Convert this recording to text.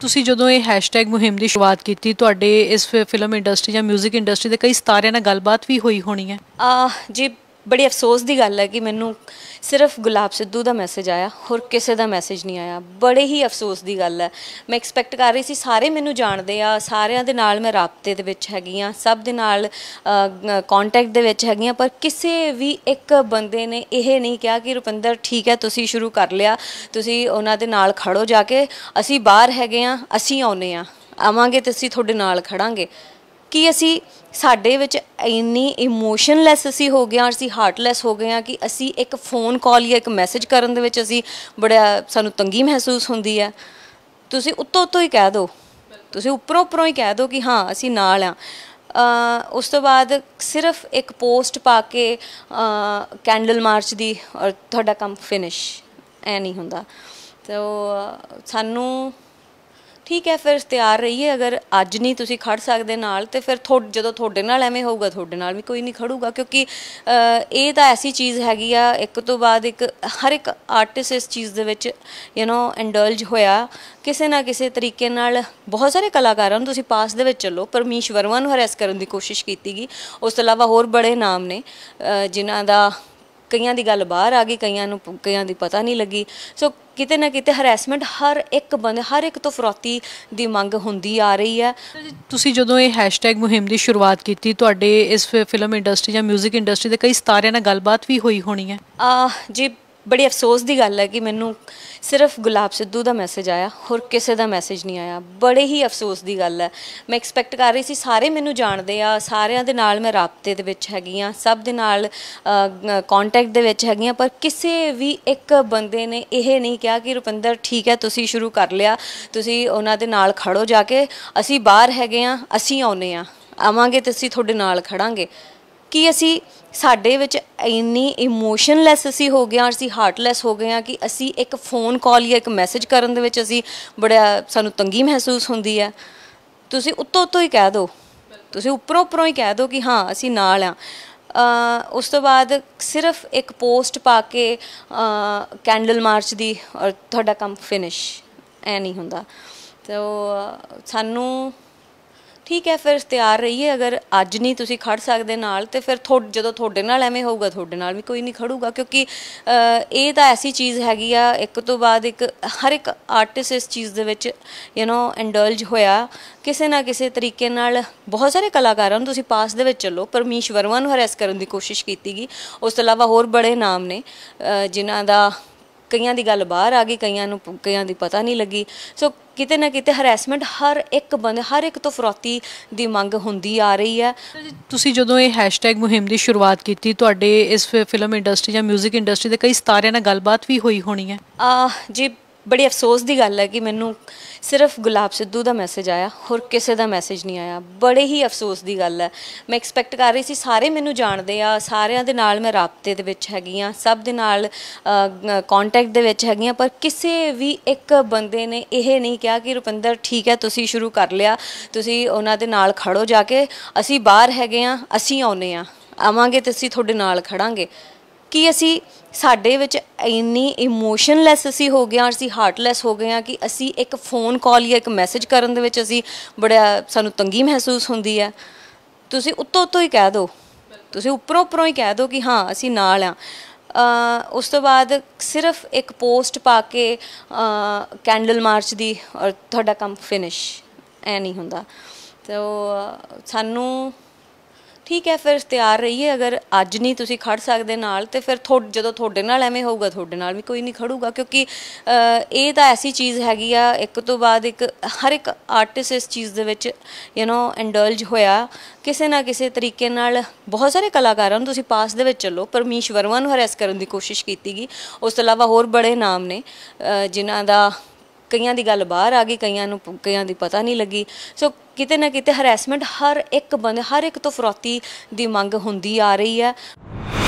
ਤੁਸੀਂ ਜਦੋਂ ਇਹ ਹੈਸ਼ਟੈਗ ਮੁਹਿੰਮ ਦੀ ਸ਼ੁਰੂਆਤ ਕੀਤੀ ਤੁਹਾਡੇ ਇਸ ਫਿਲਮ ਇੰਡਸਟਰੀ ਜਾਂ 뮤직 ਇੰਡਸਟਰੀ ਦੇ ਕਈ ਸਤਾਰਿਆਂ ਨਾਲ ਗੱਲਬਾਤ ਵੀ ਹੋਈ ਹੋਣੀ ਹੈ ਆ ਜੀ ਬੜੀ ਅਫਸੋਸ ਦੀ ਗੱਲ ਹੈ ਕਿ ਮੈਨੂੰ ਸਿਰਫ ਗੁਲਾਬ ਸਿੱਧੂ ਦਾ ਮੈਸੇਜ ਆਇਆ ਹੋਰ ਕਿਸੇ ਦਾ ਮੈਸੇਜ ਨਹੀਂ ਆਇਆ ਬੜੇ ਹੀ ਅਫਸੋਸ ਦੀ ਗੱਲ ਹੈ ਮੈਂ ਐਕਸਪੈਕਟ ਕਰ ਰਹੀ ਸੀ ਸਾਰੇ ਮੈਨੂੰ ਜਾਣਦੇ ਆ ਸਾਰਿਆਂ ਦੇ ਨਾਲ ਮੈਂ ਰਾਪਤੇ ਦੇ ਵਿੱਚ ਹੈਗੀ ਆ ਸਭ ਦੇ ਨਾਲ ਕੰਟੈਕਟ ਦੇ ਵਿੱਚ ਹੈਗੀ ਆ ਪਰ ਕਿਸੇ ਵੀ ਇੱਕ ਬੰਦੇ ਨੇ ਇਹ ਨਹੀਂ ਕਿਹਾ ਕਿ ਰੁਪਿੰਦਰ ਠੀਕ ਹੈ ਤੁਸੀਂ ਸ਼ੁਰੂ ਕਰ ਲਿਆ ਤੁਸੀਂ ਉਹਨਾਂ ਦੇ ਨਾਲ ਖੜੋ ਜਾ ਕੇ ਅਸੀਂ ਬਾਹਰ ਹੈਗੇ ਆ ਅਸੀਂ ਆਉਨੇ ਆ ਆਵਾਂਗੇ ਤੇ ਅਸੀਂ ਤੁਹਾਡੇ ਨਾਲ ਖੜਾਂਗੇ ਕਿ ਅਸੀਂ ਸਾਡੇ ਵਿੱਚ ਇੰਨੀ ਇਮੋਸ਼ਨਲੈਸ ਅਸੀਂ ਹੋ ਗਏ ਆ ਅਸੀਂ ਹਾਰਟਲੈਸ ਹੋ ਗਏ ਆ ਕਿ ਅਸੀਂ ਇੱਕ ਫੋਨ ਕਾਲ ਜਾਂ ਇੱਕ ਮੈਸੇਜ ਕਰਨ ਦੇ ਵਿੱਚ ਅਸੀਂ ਬੜਾ ਸਾਨੂੰ ਤੰਗੀ ਮਹਿਸੂਸ ਹੁੰਦੀ ਆ ਤੁਸੀਂ ਉੱਤੋਂ ਉੱਤੋਂ ਹੀ ਕਹਿ ਦਿਓ ਤੁਸੀਂ ਉੱਪਰੋਂ ਉੱਪਰੋਂ ਹੀ ਕਹਿ ਦਿਓ ਕਿ ਹਾਂ ਅਸੀਂ ਨਾਲ ਆ ਉਸ ਤੋਂ ਬਾਅਦ ਸਿਰਫ ਇੱਕ ਪੋਸਟ ਪਾ ਕੇ ਕੈਂਡਲ ਮਾਰਚ ਦੀ ਔਰ ਤੁਹਾਡਾ ਕੰਮ ਫਿਨਿਸ਼ ਐ ਨਹੀਂ ਹੁੰਦਾ ਤੋ ਸਾਨੂੰ ਠੀਕ ਹੈ ਫਿਰ ਤਿਆਰ ਰਹੀਏ ਅਗਰ ਅੱਜ ਨਹੀਂ ਤੁਸੀਂ ਖੜ ਸਕਦੇ ਨਾਲ ਤੇ ਫਿਰ ਥੋੜ ਜਦੋਂ ਤੁਹਾਡੇ ਨਾਲ ਐਵੇਂ ਹੋਊਗਾ ਤੁਹਾਡੇ ਨਾਲ ਵੀ ਕੋਈ ਨਹੀਂ ਖੜੂਗਾ ਕਿਉਂਕਿ ਇਹ ਤਾਂ ਐਸੀ ਚੀਜ਼ ਹੈਗੀ ਆ ਇੱਕ ਤੋਂ ਬਾਅਦ ਇੱਕ ਹਰ ਇੱਕ ਆਰਟਿਸਟ ਇਸ ਚੀਜ਼ ਦੇ ਵਿੱਚ ਯੂ نو ਇੰਡਲਜ ਹੋਇਆ ਕਿਸੇ ਨਾ ਕਿਸੇ ਤਰੀਕੇ ਨਾਲ ਬਹੁਤ ਸਾਰੇ ਕਲਾਕਾਰਾਂ ਨੂੰ ਤੁਸੀਂ ਪਾਸ ਦੇ ਵਿੱਚ ਚੱਲੋ ਪਰਮੇਸ਼ ਵਰਮਾ ਨੂੰ ਹਰੈਸ ਕਰਨ ਦੀ ਕੋਸ਼ਿਸ਼ ਕੀਤੀ ਗਈ ਉਸ ਤੋਂ ਇਲਾਵਾ ਹੋਰ ਬੜੇ ਨਾਮ ਨੇ ਜਿਨ੍ਹਾਂ ਦਾ ਕਈਆਂ ਦੀ ਗੱਲ ਬਾਹਰ ਆ ਗਈ ਕਈਆਂ ਨੂੰ ਕਈਆਂ ਦੀ ਪਤਾ ਨਹੀਂ ਲੱਗੀ ਸੋ ਕਿਤੇ ਨਾ ਕਿਤੇ ਹਰੈਸਮੈਂਟ ਹਰ ਇੱਕ ਬੰਦੇ ਹਰ ਇੱਕ ਤੋਂ ਫਰੋਤੀ ਦੀ ਮੰਗ ਹੁੰਦੀ ਆ ਰਹੀ ਹੈ ਤੁਸੀਂ ਜਦੋਂ ਇਹ ਹੈਸ਼ਟੈਗ ਮੁਹਿੰਮ ਦੀ ਸ਼ੁਰੂਆਤ ਕੀਤੀ ਤੁਹਾਡੇ ਇਸ ਫਿਲਮ ਇੰਡਸਟਰੀ ਜਾਂ 뮤직 ਇੰਡਸਟਰੀ ਦੇ ਕਈ ਸਤਾਰਿਆਂ ਨਾਲ ਗੱਲਬਾਤ ਵੀ ਹੋਈ ਹੋਣੀ ਹੈ ਆ ਜੀ ਬੜੀ ਅਫਸੋਸ ਦੀ ਗੱਲ ਹੈ ਕਿ ਮੈਨੂੰ ਸਿਰਫ ਗੁਲਾਬ ਸਿੱਧੂ ਦਾ ਮੈਸੇਜ ਆਇਆ ਹੋਰ ਕਿਸੇ ਦਾ ਮੈਸੇਜ ਨਹੀਂ ਆਇਆ ਬੜੇ ਹੀ ਅਫਸੋਸ ਦੀ ਗੱਲ ਹੈ ਮੈਂ ਐਕਸਪੈਕਟ ਕਰ ਰਹੀ ਸੀ ਸਾਰੇ ਮੈਨੂੰ ਜਾਣਦੇ ਆ ਸਾਰਿਆਂ ਦੇ ਨਾਲ ਮੈਂ ਰਾਪਤੇ ਦੇ ਵਿੱਚ ਹੈਗੀ ਆ ਸਭ ਦੇ ਨਾਲ ਕੰਟੈਕਟ ਦੇ ਵਿੱਚ ਹੈਗੀ ਆ ਪਰ ਕਿਸੇ ਵੀ ਇੱਕ ਬੰਦੇ ਨੇ ਇਹ ਨਹੀਂ ਕਿਹਾ ਕਿ ਰੁਪਿੰਦਰ ਠੀਕ ਹੈ ਤੁਸੀਂ ਸ਼ੁਰੂ ਕਰ ਲਿਆ ਤੁਸੀਂ ਉਹਨਾਂ ਦੇ ਨਾਲ ਖੜੋ ਜਾ ਕੇ ਅਸੀਂ ਬਾਹਰ ਹੈਗੇ ਆ ਅਸੀਂ ਆਉਨੇ ਆ ਆਵਾਂਗੇ ਤੇ ਅਸੀਂ ਤੁਹਾਡੇ ਨਾਲ ਖੜਾਂਗੇ ਕਿ ਅਸੀਂ ਸਾਡੇ ਵਿੱਚ ਇੰਨੀ ਇਮੋਸ਼ਨਲੈਸ ਅਸੀਂ ਹੋ ਗਏ ਆ ਅਸੀਂ ਹਾਰਟਲੈਸ ਹੋ ਗਏ ਆ ਕਿ ਅਸੀਂ ਇੱਕ ਫੋਨ ਕਾਲ ਜਾਂ ਇੱਕ ਮੈਸੇਜ ਕਰਨ ਦੇ ਵਿੱਚ ਅਸੀਂ ਬੜਾ ਸਾਨੂੰ ਤੰਗੀ ਮਹਿਸੂਸ ਹੁੰਦੀ ਆ ਤੁਸੀਂ ਉੱਤੋਂ ਉੱਤੋਂ ਹੀ ਕਹਿ ਦਿਓ ਤੁਸੀਂ ਉੱਪਰੋਂ ਉੱਪਰੋਂ ਹੀ ਕਹਿ ਦਿਓ ਕਿ ਹਾਂ ਅਸੀਂ ਨਾਲ ਆ ਉਸ ਤੋਂ ਬਾਅਦ ਸਿਰਫ ਇੱਕ ਪੋਸਟ ਪਾ ਕੇ ਕੈਂਡਲ ਮਾਰਚ ਦੀ ਔਰ ਤੁਹਾਡਾ ਕੰਮ ਫਿਨਿਸ਼ ਐ ਨਹੀਂ ਹੁੰਦਾ ਤੋ ਸਾਨੂੰ ਠੀਕ ਹੈ ਫਿਰ ਤਿਆਰ ਰਹੀਏ ਅਗਰ ਅੱਜ ਨਹੀਂ ਤੁਸੀਂ ਖੜ ਸਕਦੇ ਨਾਲ ਤੇ ਫਿਰ ਜਦੋਂ ਤੁਹਾਡੇ ਨਾਲ ਐਵੇਂ ਹੋਊਗਾ ਤੁਹਾਡੇ ਨਾਲ ਵੀ ਕੋਈ ਨਹੀਂ ਖੜੂਗਾ ਕਿਉਂਕਿ ਇਹ ਤਾਂ ਐਸੀ ਚੀਜ਼ ਹੈਗੀ ਆ ਇੱਕ ਤੋਂ ਬਾਅਦ ਇੱਕ ਹਰ ਇੱਕ ਆਰਟਿਸਟ ਇਸ ਚੀਜ਼ ਦੇ ਵਿੱਚ ਯੂ نو ਇੰਡਲਜ ਹੋਇਆ ਕਿਸੇ ਨਾ ਕਿਸੇ ਤਰੀਕੇ ਨਾਲ ਬਹੁਤ ਸਾਰੇ ਕਲਾਕਾਰਾਂ ਨੂੰ ਤੁਸੀਂ ਪਾਸ ਦੇ ਵਿੱਚ ਚੱਲੋ ਪਰਮੇਸ਼ ਵਰਮਾ ਨੂੰ ਹਰੈਸ ਕਰਨ ਦੀ ਕੋਸ਼ਿਸ਼ ਕੀਤੀ ਗਈ ਉਸ ਤੋਂ ਇਲਾਵਾ ਹੋਰ ਬੜੇ ਨਾਮ ਨੇ ਜਿਨ੍ਹਾਂ ਦਾ ਕਈਆਂ ਦੀ ਗੱਲ ਬਾਹਰ ਆ ਗਈ ਕਈਆਂ ਨੂੰ ਕਈਆਂ ਦੀ ਪਤਾ ਨਹੀਂ ਲੱਗੀ ਸੋ ਕਿਤੇ ਨਾ ਕਿਤੇ ਹਰੈਸਮੈਂਟ ਹਰ ਇੱਕ ਬੰਦੇ ਹਰ ਇੱਕ ਤੋਂ ਫਰੋਤੀ ਦੀ ਮੰਗ ਹੁੰਦੀ ਆ ਰਹੀ ਹੈ ਤੁਸੀਂ ਜਦੋਂ ਇਹ ਹੈਸ਼ਟੈਗ ਮੁਹਿੰਮ ਦੀ ਸ਼ੁਰੂਆਤ ਕੀਤੀ ਤੁਹਾਡੇ ਇਸ ਫਿਲਮ ਇੰਡਸਟਰੀ ਜਾਂ 뮤직 ਇੰਡਸਟਰੀ ਦੇ ਕਈ ਸਤਾਰਿਆਂ ਨਾਲ ਗੱਲਬਾਤ ਵੀ ਹੋਈ ਹੋਣੀ ਹੈ ਆ ਜੀ ਬੜੀ ਅਫਸੋਸ ਦੀ ਗੱਲ ਹੈ ਕਿ ਮੈਨੂੰ ਸਿਰਫ ਗੁਲਾਬ ਸਿੱਧੂ ਦਾ ਮੈਸੇਜ ਆਇਆ ਹੋਰ ਕਿਸੇ ਦਾ ਮੈਸੇਜ ਨਹੀਂ ਆਇਆ ਬੜੇ ਹੀ ਅਫਸੋਸ ਦੀ ਗੱਲ ਹੈ ਮੈਂ ਐਕਸਪੈਕਟ ਕਰ ਰਹੀ ਸੀ ਸਾਰੇ ਮੈਨੂੰ ਜਾਣਦੇ ਆ ਸਾਰਿਆਂ ਦੇ ਨਾਲ ਮੈਂ ਰਾਪਤੇ ਦੇ ਵਿੱਚ ਹੈਗੀ ਆ ਸਭ ਦੇ ਨਾਲ ਕੰਟੈਕਟ ਦੇ ਵਿੱਚ ਹੈਗੀ ਆ ਪਰ ਕਿਸੇ ਵੀ ਇੱਕ ਬੰਦੇ ਨੇ ਇਹ ਨਹੀਂ ਕਿਹਾ ਕਿ ਰੁਪਿੰਦਰ ਠੀਕ ਹੈ ਤੁਸੀਂ ਸ਼ੁਰੂ ਕਰ ਲਿਆ ਤੁਸੀਂ ਉਹਨਾਂ ਦੇ ਨਾਲ ਖੜੋ ਜਾ ਕੇ ਅਸੀਂ ਬਾਹਰ ਹੈਗੇ ਆ ਅਸੀਂ ਆਉਨੇ ਆ ਆਵਾਂਗੇ ਤੇ ਅਸੀਂ ਤੁਹਾਡੇ ਨਾਲ ਖੜਾਂਗੇ ਕੀ ਅਸੀਂ ਸਾਡੇ ਵਿੱਚ ਇੰਨੀ ਇਮੋਸ਼ਨਲੈਸ ਅਸੀਂ ਹੋ ਗਏ ਆ ਅਸੀਂ ਹਾਰਟਲੈਸ ਹੋ ਗਏ ਆ ਕਿ ਅਸੀਂ ਇੱਕ ਫੋਨ ਕਾਲ ਜਾਂ ਇੱਕ ਮੈਸੇਜ ਕਰਨ ਦੇ ਵਿੱਚ ਅਸੀਂ ਬੜਾ ਸਾਨੂੰ ਤੰਗੀ ਮਹਿਸੂਸ ਹੁੰਦੀ ਆ ਤੁਸੀਂ ਉੱਤੋਂ ਉੱਤੋਂ ਹੀ ਕਹਿ ਦਿਓ ਤੁਸੀਂ ਉੱਪਰੋਂ ਉੱਪਰੋਂ ਹੀ ਕਹਿ ਦਿਓ ਕਿ ਹਾਂ ਅਸੀਂ ਨਾਲ ਆ ਉਸ ਤੋਂ ਬਾਅਦ ਸਿਰਫ ਇੱਕ ਪੋਸਟ ਪਾ ਕੇ ਕੈਂਡਲ ਮਾਰਚ ਦੀ ਔਰ ਤੁਹਾਡਾ ਕੰਮ ਫਿਨਿਸ਼ ਐ ਨਹੀਂ ਹੁੰਦਾ ਤੋ ਸਾਨੂੰ ਠੀਕ ਹੈ ਫਿਰ ਤਿਆਰ ਰਹੀਏ ਅਗਰ ਅੱਜ ਨਹੀਂ ਤੁਸੀਂ ਖੜ ਸਕਦੇ ਨਾਲ ਤੇ ਫਿਰ ਥੋੜ ਜਦੋਂ ਤੁਹਾਡੇ ਨਾਲ ਐਵੇਂ ਹੋਊਗਾ ਤੁਹਾਡੇ ਨਾਲ ਵੀ ਕੋਈ ਨਹੀਂ ਖੜੂਗਾ ਕਿਉਂਕਿ ਇਹ ਤਾਂ ਐਸੀ ਚੀਜ਼ ਹੈਗੀ ਆ ਇੱਕ ਤੋਂ ਬਾਅਦ ਇੱਕ ਹਰ ਇੱਕ ਆਰਟਿਸਟ ਇਸ ਚੀਜ਼ ਦੇ ਵਿੱਚ ਯੂ نو ਇੰਡਲਜ ਹੋਇਆ ਕਿਸੇ ਨਾ ਕਿਸੇ ਤਰੀਕੇ ਨਾਲ ਬਹੁਤ ਸਾਰੇ ਕਲਾਕਾਰਾਂ ਨੂੰ ਤੁਸੀਂ ਪਾਸ ਦੇ ਵਿੱਚ ਚੱਲੋ ਪਰਮੇਸ਼ ਵਰਮਾ ਨੂੰ ਹਰੈਸ ਕਰਨ ਦੀ ਕੋਸ਼ਿਸ਼ ਕੀਤੀ ਗਈ ਉਸ ਤੋਂ ਇਲਾਵਾ ਹੋਰ ਬੜੇ ਨਾਮ ਨੇ ਜਿਨ੍ਹਾਂ ਦਾ ਕਈਆਂ ਦੀ ਗੱਲ ਬਾਹਰ ਆ ਗਈ ਕਈਆਂ ਨੂੰ ਕਈਆਂ ਦੀ ਪਤਾ ਨਹੀਂ ਲੱਗੀ ਸੋ ਕਿਤੇ ਨਾ ਕਿਤੇ ਹਰੈਸਮੈਂਟ ਹਰ ਇੱਕ ਬੰਦੇ ਹਰ ਇੱਕ ਤੋਂ ਫਰੋਤੀ ਦੀ ਮੰਗ ਹੁੰਦੀ ਆ ਰਹੀ ਹੈ